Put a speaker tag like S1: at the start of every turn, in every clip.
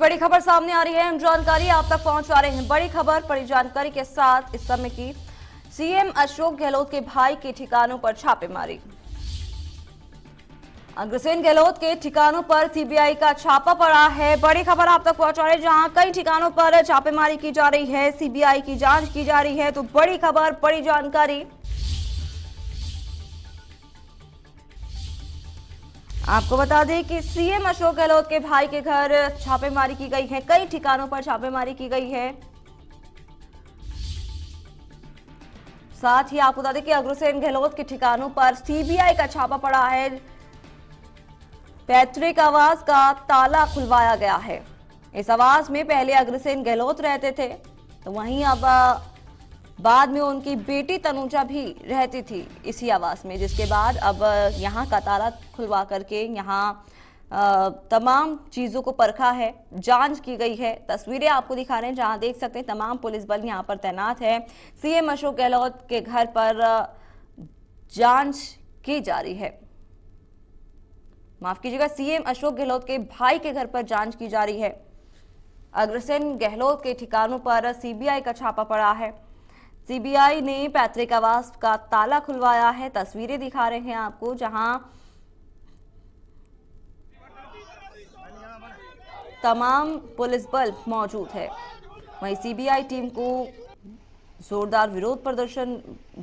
S1: बड़ी खबर सामने आ रही है हम जानकारी आप तक पहुंचा रहे हैं बड़ी खबर बड़ी जानकारी के साथ इस समय की सीएम अशोक गहलोत के भाई के ठिकानों पर छापेमारी अग्रसेन गहलोत के ठिकानों पर सीबीआई का छापा पड़ा है बड़ी खबर आप तक पहुंचा रहे जहां कई ठिकानों पर छापेमारी की जा रही है सीबीआई की जांच की जा रही है तो बड़ी खबर बड़ी जानकारी आपको बता दें कि सीएम अशोक गहलोत के भाई के घर छापेमारी की गई है कई ठिकानों पर छापेमारी की गई है साथ ही आपको बता दें कि अग्रसेन गहलोत के ठिकानों पर सीबीआई का छापा पड़ा है पैतृक आवास का ताला खुलवाया गया है इस आवास में पहले अग्रसेन गहलोत रहते थे तो वहीं अब बाद में उनकी बेटी तनुजा भी रहती थी इसी आवास में जिसके बाद अब यहाँ का ताला खुलवा करके यहाँ तमाम चीज़ों को परखा है जांच की गई है तस्वीरें आपको दिखा रहे हैं जहां देख सकते हैं तमाम पुलिस बल यहाँ पर तैनात है सीएम अशोक गहलोत के घर पर जांच की जा रही है माफ कीजिएगा सीएम अशोक गहलोत के भाई के घर पर जांच की जा रही है अग्रसेन गहलोत के ठिकानों पर सीबीआई का छापा पड़ा है सीबीआई ने पैतृक आवास का ताला खुलवाया है तस्वीरें दिखा रहे हैं आपको जहां तमाम पुलिस बल मौजूद है वहीं सीबीआई टीम को जोरदार विरोध प्रदर्शन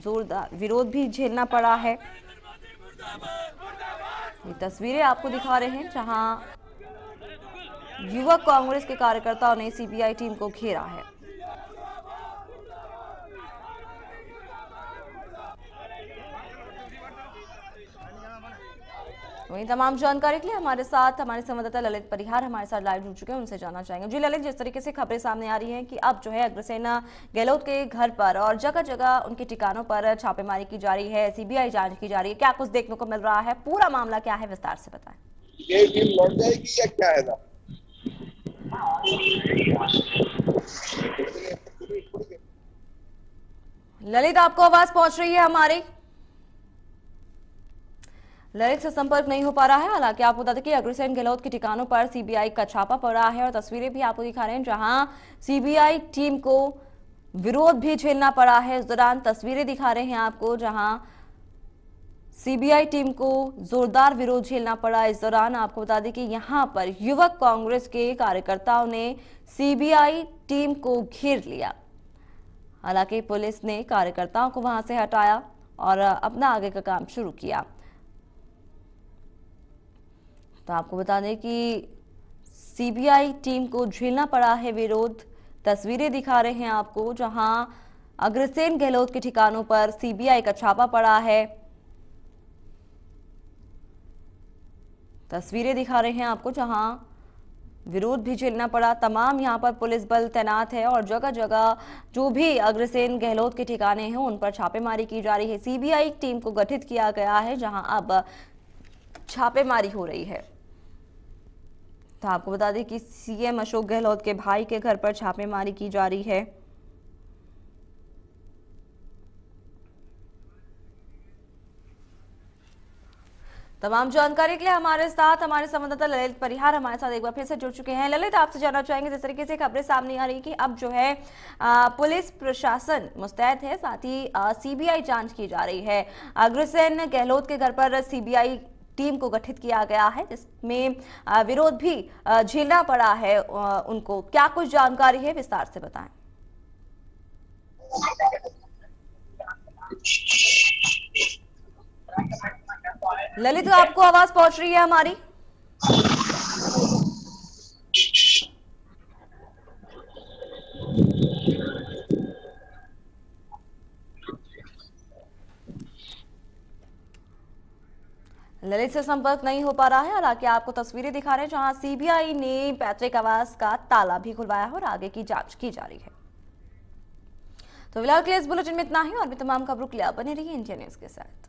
S1: जोरदार विरोध भी झेलना पड़ा है ये तस्वीरें आपको दिखा रहे हैं जहां युवक कांग्रेस के कार्यकर्ताओं ने सीबीआई टीम को घेरा है वही तमाम जानकारी के लिए हमारे साथ हमारे संवाददाता ललित परिहार हमारे साथ लाइव जुड़ चुके हैं उनसे जाना चाहेंगे जी ललित जिस तरीके से खबरें सामने आ रही हैं कि अब जो है अग्रसेना गहलोत के घर पर और जगह जगह उनके ठिकानों पर छापेमारी की जा रही है सीबीआई जांच की जा रही है क्या कुछ देखने को मिल रहा है पूरा मामला क्या है विस्तार से बताए ये ललित आपको आवाज पहुंच रही है हमारी ललित से संपर्क नहीं हो पा रहा है हालांकि आपको बता दें कि अग्रसेन गहलोत के ठिकानों पर सीबीआई का छापा पड़ रहा है और तस्वीरें भी आपको दिखा रहे हैं जहां सीबीआई टीम को विरोध भी झेलना पड़ा है इस दौरान तस्वीरें दिखा रहे हैं आपको जहां सीबीआई टीम को जोरदार विरोध झेलना पड़ा इस दौरान आपको बता दें कि यहां पर युवक कांग्रेस के कार्यकर्ताओं ने सीबीआई टीम को घेर लिया हालांकि पुलिस ने कार्यकर्ताओं को वहां से हटाया और अपना आगे का काम शुरू किया तो आपको बता दें कि सीबीआई टीम को झेलना पड़ा है विरोध तस्वीरें दिखा रहे हैं आपको जहां अग्रसेन गहलोत के ठिकानों पर सीबीआई का छापा पड़ा है तस्वीरें दिखा रहे हैं आपको जहां विरोध भी झेलना पड़ा तमाम यहां पर पुलिस बल तैनात है और जगह जगह जो भी अग्रसेन गहलोत के ठिकाने हैं उन पर छापेमारी की जा रही है सीबीआई टीम को गठित किया गया है जहां अब छापेमारी हो रही है तो आपको बता दें कि सीएम अशोक गहलोत के भाई के घर पर छापेमारी की जा रही है तमाम जानकारी के लिए हमारे साथ हमारे संवाददाता ललित परिहार हमारे साथ एक बार फिर से जुड़ चुके हैं ललित आपसे जानना चाहेंगे जिस तरीके से खबरें सामने आ रही कि अब जो है पुलिस प्रशासन मुस्तैद है साथ ही सीबीआई जांच की जा रही है अग्रसेन गहलोत के घर पर सीबीआई टीम को गठित किया गया है जिसमें विरोध भी झेलना पड़ा है उनको क्या कुछ जानकारी है विस्तार से बताएं ललित तो आपको आवाज पहुंच रही है हमारी ललित से संपर्क नहीं हो पा रहा है हालांकि आपको तस्वीरें दिखा रहे हैं जहां सीबीआई ने पैतृक आवास का ताला भी खुलवाया है और आगे की जांच की जा रही है तो फिलहाल के लिए इस बुलेटिन में इतना ही और भी तमाम खबरों के लिए बने रहिए इंडिया न्यूज के साथ